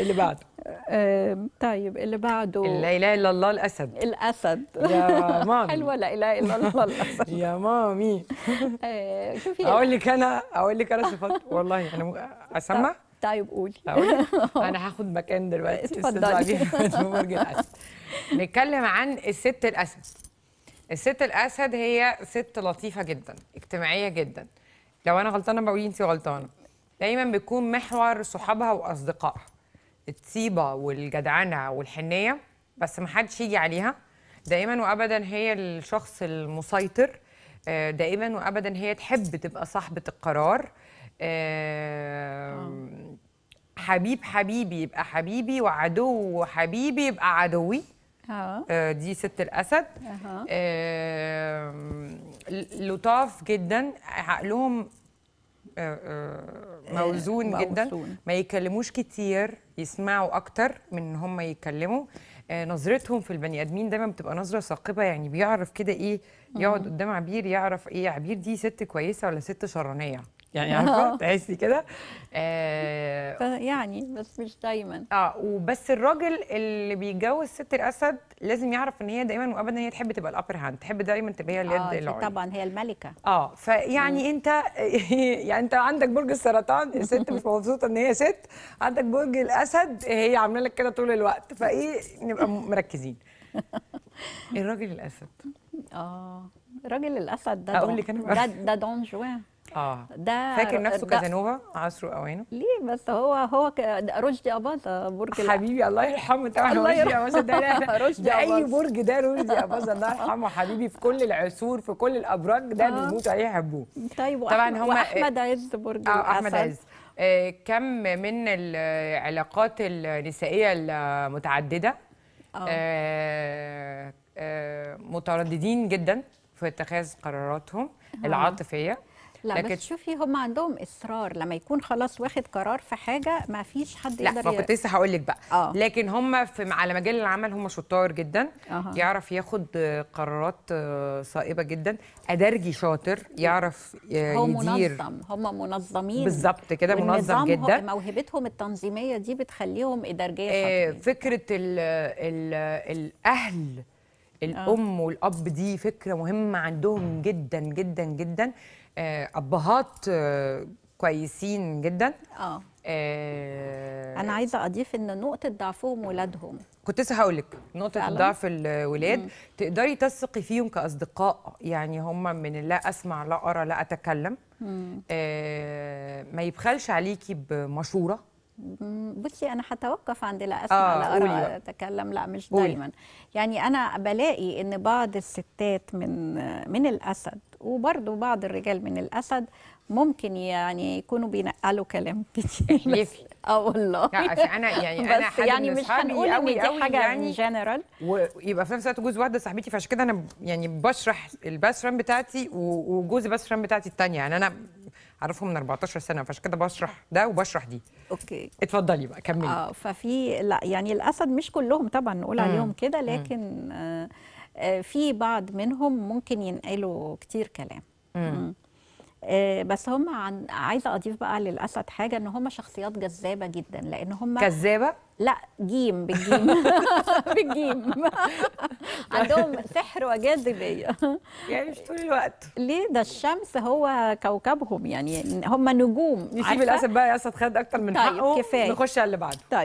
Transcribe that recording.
اللي بعده طيب اللي بعده لا اله الا الله الاسد الاسد يا مامي حلوه لا اله الا الله الاسد يا مامي آه، شوفي اقول لك انا اقول لك انا صفات والله انا اسمع طيب،, طيب قولي اقول انا هاخد مكان دلوقتي اتفضلي برج الاسد نتكلم عن الست الاسد الست الاسد هي ست لطيفه جدا اجتماعيه جدا لو انا غلطانه بقولي انت غلطانه دايما بتكون محور صحابها واصدقائها الطيبه والجدعنه والحنيه بس ما حدش يجي عليها دائما وابدا هي الشخص المسيطر آه، دائما وابدا هي تحب تبقى صاحبه القرار آه، حبيب حبيبي يبقى حبيبي وعدو حبيبي يبقى عدوي آه. آه، دي ست الاسد آه. آه. لطاف جدا عقلهم آه، آه، آه، موزون, جدا ما يكلموش كتير يسمعوا اكتر من هم يتكلموا نظرتهم في البني ادمين دايما بتبقى نظره ثاقبه يعني بيعرف كده ايه يقعد قدام عبير يعرف ايه عبير دي ست كويسه ولا ست شرانيه يعني آه. عارفه تحسي كده آه يعني بس مش دايما اه وبس الراجل اللي بيتجوز ست الاسد لازم يعرف ان هي دايما وابدا هي تحب تبقى الابر هاند تحب دايما تبقى هي اليد آه العليا طبعا هي الملكه اه فيعني انت يعني انت عندك برج السرطان الست مش مبسوطه ان هي ست عندك برج الاسد هي عامله لك كده طول الوقت فايه نبقى مركزين الراجل الاسد اه راجل الاسد ده اقول لك انا ده, ده دون جوان اه ده فاكر نفسه كازانوفا عصره اوانه ليه بس هو هو رشدي اباظه برج حبيبي الله يرحمه طبعا رشدي اباظه ده رشدي اي برج ده رشدي اباظه الله يرحمه حبيبي في كل العصور في كل الابراج ده آه. بيموتوا عليه يحبوه طيب طبعا هم احمد عز برج اه احمد عز آه، كم من العلاقات النسائيه المتعدده آه آه, آه، مترددين جدا في اتخاذ قراراتهم العاطفيه لا لكن بس شوفي هم عندهم اصرار لما يكون خلاص واخد قرار في حاجه ما فيش حد يقدر لا ما كنت لسه هقول لك بقى آه. لكن هم في على مجال العمل هم شطار جدا آه. يعرف ياخد قرارات آه، صائبه جدا ادرجي شاطر يعرف آه، هو منظم هم منظمين بالظبط كده منظم جدا موهبتهم التنظيميه دي بتخليهم ادرجيه آه فكره الـ الـ الاهل آه. الام والاب دي فكره مهمه عندهم جدا جدا جدا آه، ابهات آه، كويسين جدا اه انا عايزه اضيف ان نقطه ضعفهم ولادهم كنت لسه هقول لك نقطه ضعف الولاد مم. تقدري تثقي فيهم كاصدقاء يعني هم من لا اسمع لا ارى لا اتكلم آه ما يبخلش عليكي بمشوره بصي انا هتوقف عند لا اسمع آه لا ارى اتكلم لا مش قولي. دايما يعني انا بلاقي ان بعض الستات من من الاسد وبرضه بعض الرجال من الاسد ممكن يعني يكونوا بينقلوا كلام كتير اه والله لا انا يعني انا حد يعني مش هنقول ان دي حاجه يعني جنرال ويبقى في نفس الوقت جوز واحده صاحبتي فعشان كده انا يعني بشرح الباس فريند بتاعتي وجوز الباس فريند بتاعتي الثانيه يعني انا اعرفهم من 14 سنه فعشان كده بشرح ده وبشرح دي اوكي اتفضلي بقى كملي اه ففي لا يعني الاسد مش كلهم طبعا نقول عليهم كده لكن آه،, آه في بعض منهم ممكن ينقلوا كتير كلام مم. مم. آه، بس هم عن عايزه اضيف بقى للاسد حاجه ان هم شخصيات جذابه جدا لان هم جذابه لا جيم بالجيم بالجيم عندهم سحر وجاذبيه يعني مش طول الوقت ليه ده الشمس هو كوكبهم يعني هم نجوم نسيب الاسد بقى يا اسد خد اكتر من طيب حقه كفايه نخش على اللي بعده طيب